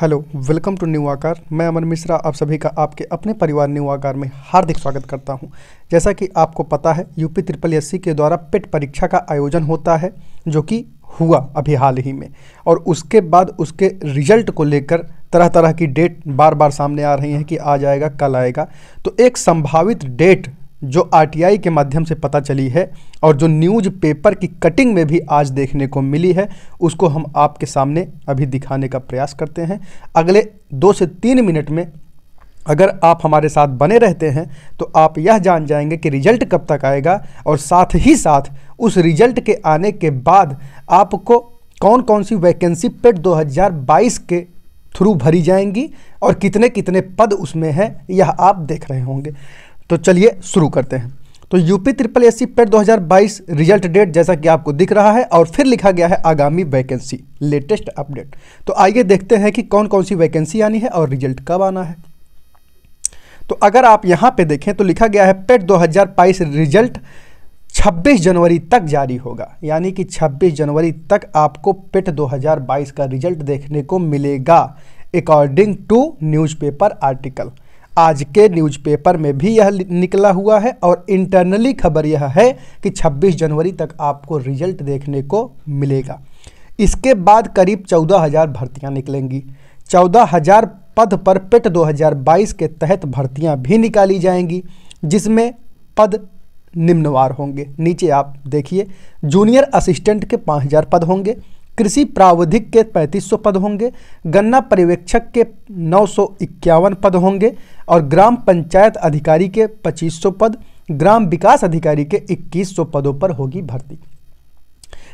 hello welcome to new आकार मैं अमन मिश्रा आप सभी का आपके अपने परिवार न्यू आकार में हार्दिक स्वागत करता हूं जैसा कि आपको पता है यूपी ट्रिपल एस के द्वारा पेट परीक्षा का आयोजन होता है जो कि हुआ अभी हाल ही में और उसके बाद उसके रिजल्ट को लेकर तरह तरह की डेट बार बार सामने आ रही हैं कि आ जाएगा कल आएगा तो एक संभावित डेट जो आरटीआई के माध्यम से पता चली है और जो न्यूज़पेपर की कटिंग में भी आज देखने को मिली है उसको हम आपके सामने अभी दिखाने का प्रयास करते हैं अगले दो से तीन मिनट में अगर आप हमारे साथ बने रहते हैं तो आप यह जान जाएंगे कि रिजल्ट कब तक आएगा और साथ ही साथ उस रिजल्ट के आने के बाद आपको कौन कौन सी वैकेंसी पेट 2022 के थ्रू भरी जाएंगी और कितने कितने पद उसमें हैं यह आप देख रहे होंगे तो चलिए शुरू करते हैं तो UP triple S C PET दो रिजल्ट डेट जैसा कि आपको दिख रहा है और फिर लिखा गया है आगामी वैकेंसी लेटेस्ट अपडेट तो आइए देखते हैं कि कौन कौन सी वैकेंसी आनी है और रिजल्ट कब आना है तो अगर आप यहां पे देखें तो लिखा गया है पेट दो रिजल्ट 26 जनवरी तक जारी होगा यानी कि 26 जनवरी तक आपको पेट 2022 का रिजल्ट देखने को मिलेगा अकॉर्डिंग टू न्यूज़पेपर आर्टिकल आज के न्यूज़पेपर में भी यह निकला हुआ है और इंटरनली खबर यह है कि 26 जनवरी तक आपको रिजल्ट देखने को मिलेगा इसके बाद करीब 14,000 भर्तियां निकलेंगी 14,000 पद पर पेट 2022 के तहत भर्तियां भी निकाली जाएंगी जिसमें पद निम्नवार होंगे नीचे आप देखिए जूनियर असिस्टेंट के 5000 पद होंगे कृषि प्रावधिक के 3500 पद होंगे गन्ना पर्यवेक्षक के नौ पद होंगे और ग्राम पंचायत अधिकारी के 2500 पद ग्राम विकास अधिकारी के 2100 पदों पर होगी भर्ती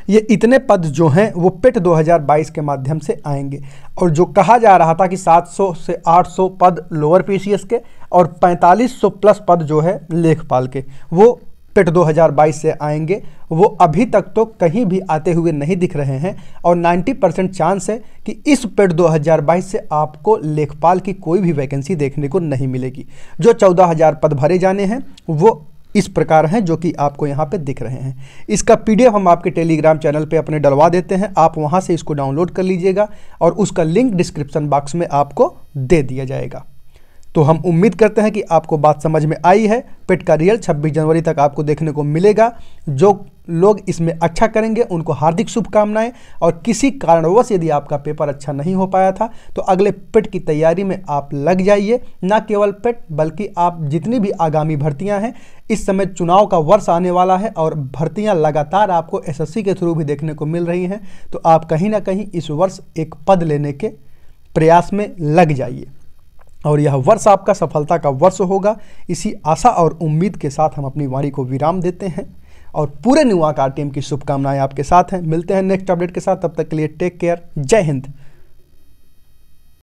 ये इतने पद जो हैं वो पेट 2022 के माध्यम से आएंगे और जो कहा जा रहा था कि 700 से 800 पद लोअर पीसीएस के और 4500 प्लस पद जो है लेखपाल के वो पेट 2022 से आएंगे वो अभी तक तो कहीं भी आते हुए नहीं दिख रहे हैं और 90 परसेंट चांस है कि इस पेट 2022 से आपको लेखपाल की कोई भी वैकेंसी देखने को नहीं मिलेगी जो 14,000 पद भरे जाने हैं वो इस प्रकार हैं जो कि आपको यहाँ पे दिख रहे हैं इसका पीडीएफ हम आपके टेलीग्राम चैनल पे अपने डलवा देते हैं आप वहाँ से इसको डाउनलोड कर लीजिएगा और उसका लिंक डिस्क्रिप्सन बॉक्स में आपको दे दिया जाएगा तो हम उम्मीद करते हैं कि आपको बात समझ में आई है पेट का रियल 26 जनवरी तक आपको देखने को मिलेगा जो लोग इसमें अच्छा करेंगे उनको हार्दिक शुभकामनाएं और किसी कारणवश यदि आपका पेपर अच्छा नहीं हो पाया था तो अगले पेट की तैयारी में आप लग जाइए ना केवल पेट बल्कि आप जितनी भी आगामी भर्तियां हैं इस समय चुनाव का वर्ष आने वाला है और भर्तियां लगातार आपको एसएससी के थ्रू भी देखने को मिल रही हैं तो आप कहीं ना कहीं इस वर्ष एक पद लेने के प्रयास में लग जाइए और यह वर्ष आपका सफलता का वर्ष होगा इसी आशा और उम्मीद के साथ हम अपनी वाणी को विराम देते हैं और पूरे न्यू आकार टीम की शुभकामनाएं आपके साथ हैं मिलते हैं नेक्स्ट अपडेट के साथ तब तक के लिए टेक केयर जय हिंद